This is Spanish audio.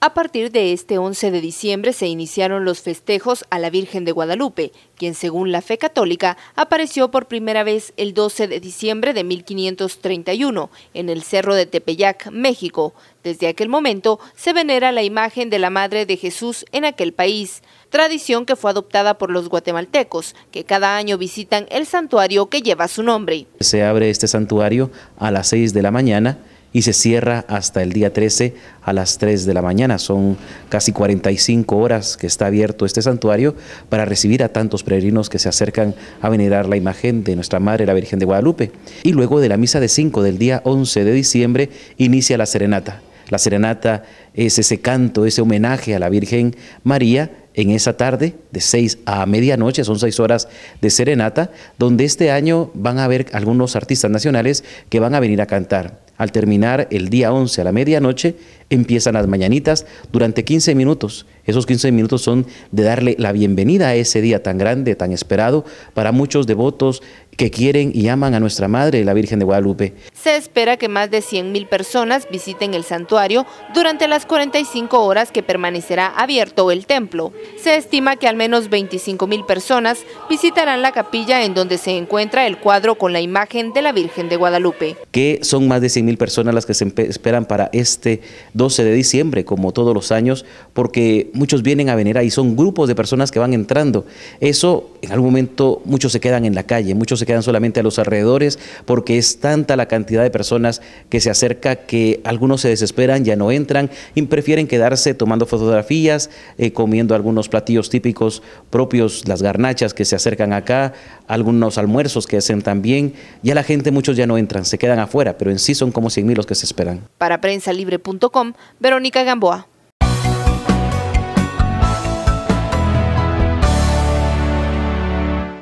A partir de este 11 de diciembre se iniciaron los festejos a la Virgen de Guadalupe, quien según la fe católica apareció por primera vez el 12 de diciembre de 1531 en el Cerro de Tepeyac, México. Desde aquel momento se venera la imagen de la Madre de Jesús en aquel país, tradición que fue adoptada por los guatemaltecos, que cada año visitan el santuario que lleva su nombre. Se abre este santuario a las 6 de la mañana y se cierra hasta el día 13 a las 3 de la mañana. Son casi 45 horas que está abierto este santuario para recibir a tantos peregrinos que se acercan a venerar la imagen de nuestra Madre, la Virgen de Guadalupe. Y luego de la misa de 5 del día 11 de diciembre inicia la serenata. La serenata es ese canto, ese homenaje a la Virgen María en esa tarde, de 6 a medianoche, son 6 horas de serenata, donde este año van a haber algunos artistas nacionales que van a venir a cantar. Al terminar el día 11 a la medianoche, empiezan las mañanitas durante 15 minutos. Esos 15 minutos son de darle la bienvenida a ese día tan grande, tan esperado para muchos devotos que quieren y aman a nuestra Madre, la Virgen de Guadalupe. Se espera que más de 100.000 personas visiten el santuario durante las 45 horas que permanecerá abierto el templo. Se estima que al menos 25.000 personas visitarán la capilla en donde se encuentra el cuadro con la imagen de la Virgen de Guadalupe. Que son más de mil personas las que se esperan para este 12 de diciembre, como todos los años, porque muchos vienen a venerar y son grupos de personas que van entrando. Eso, en algún momento, muchos se quedan en la calle, muchos se quedan solamente a los alrededores, porque es tanta la cantidad de personas que se acerca que algunos se desesperan, ya no entran y prefieren quedarse tomando fotografías, eh, comiendo algunos platillos típicos propios, las garnachas que se acercan acá, algunos almuerzos que hacen también. Ya la gente, muchos ya no entran, se quedan afuera, pero en sí son como 100 mil los que se esperan. Para PrensaLibre.com, Verónica Gamboa.